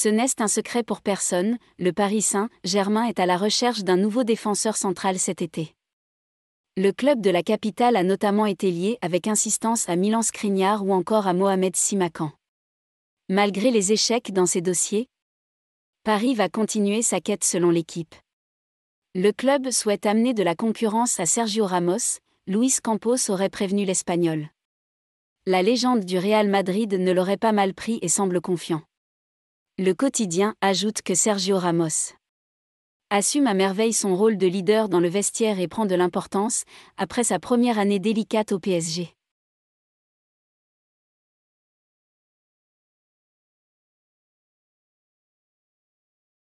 Ce n'est un secret pour personne, le Paris Saint-Germain est à la recherche d'un nouveau défenseur central cet été. Le club de la capitale a notamment été lié avec insistance à Milan Skriniar ou encore à Mohamed Simakan. Malgré les échecs dans ces dossiers, Paris va continuer sa quête selon l'équipe. Le club souhaite amener de la concurrence à Sergio Ramos, Luis Campos aurait prévenu l'Espagnol. La légende du Real Madrid ne l'aurait pas mal pris et semble confiant. Le quotidien ajoute que Sergio Ramos assume à merveille son rôle de leader dans le vestiaire et prend de l'importance après sa première année délicate au PSG.